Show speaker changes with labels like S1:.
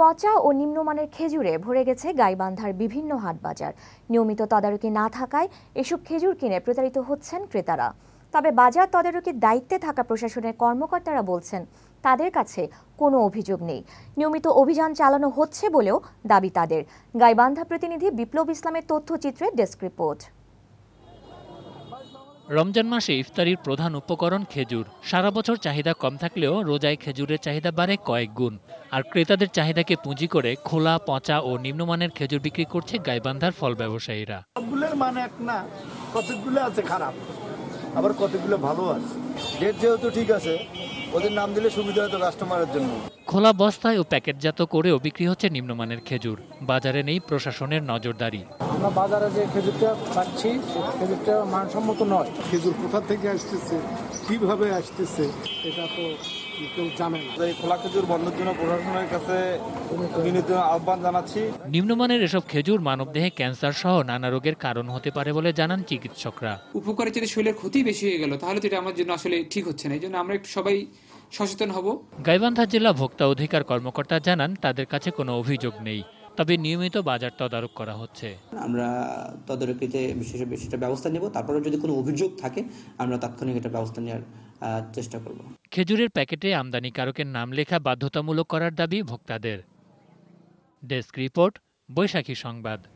S1: পচা ও নিম্নমানের খেজুরে ভরে গেছে গাইবান্ধার বিভিন্ন হাটবাজার নিয়মিত তদারকি না থাকায় এসব খেজুর কিনে প্রতারিত হচ্ছেন ক্রেতারা তবে বাজার তদারকির দায়িত্বে থাকা প্রশাসনের কর্মকর্তারা বলছেন তাদের কাছে কোনো অভিযোগ নেই নিয়মিত অভিযান চালানো হচ্ছে বলেও দাবি তাদের গাইবান্ধা প্রতিনিধি বিপ্লব ইসলামের তথ্যচিত্রে ডেস্ক রিপোর্ট
S2: রমজান মাসে ইফতারির প্রধান উপকরণ খেজুর সারা বছর চাহিদা কম থাকলেও রোজায় খেজুরের চাহিদা বাড়ে কয়েক গুণ আর ক্রেতাদের চাহিদাকে পুঁজি করে খোলা পচা ও নিম্নমানের খেজুর বিক্রি করছে গাইবান্ধার ফল ব্যবসায়ীরা সবগুলোর মানে এক না কতগুলো আছে খারাপ আবার কতগুলো ভালো আছে ডেট যেহেতু ঠিক আছে ওদের নাম দিলে সুবিধা হতো কাস্টমারের জন্য খোলা বস্তায় ও প্যাকেটজাত করেও বিক্রি হচ্ছে নিম্নমানের খেজুর বাজারে নেই প্রশাসনের নজরদারি আমরা বাজারে যে খেজুরটা পাচ্ছি খেজুরটা মানসম্মত নয় খেজুর কোথা থেকে আসতেছে
S1: কিভাবে আসতেছে এটা তো খোলা খেজুর জন্য আহ্বান জানাচ্ছি
S2: নিম্নমানের এসব খেজুর মানবদেহে ক্যান্সার সহ নানা রোগের কারণ হতে পারে বলে জানান চিকিৎসকরা
S1: উপকারে যদি শরীরের ক্ষতি বেশি হয়ে গেল তাহলে
S2: তো এটা আমার জন্য আসলে ঠিক হচ্ছে না এই জন্য আমরা একটু সবাই সচেতন হব গাইবান্ধা জেলা ভোক্তা অধিকার কর্মকর্তা জানান তাদের কাছে কোনো অভিযোগ নেই তবে নিয়মিত বাজার তদারক করা হচ্ছে আমরা তদারকিতে বিশেষ বিশেষ ব্যবস্থা নেব তারপরে যদি কোনো অভিযোগ থাকে আমরা তাৎক্ষণিক এটা ব্যবস্থা নেওয়ার চেষ্টা করব খেজুরের প্যাকেটে আমদানিকারকের নাম লেখা বাধ্যতামূলক করার দাবি ভোক্তাদের ডেস্ক রিপোর্ট বৈশাখী সংবাদ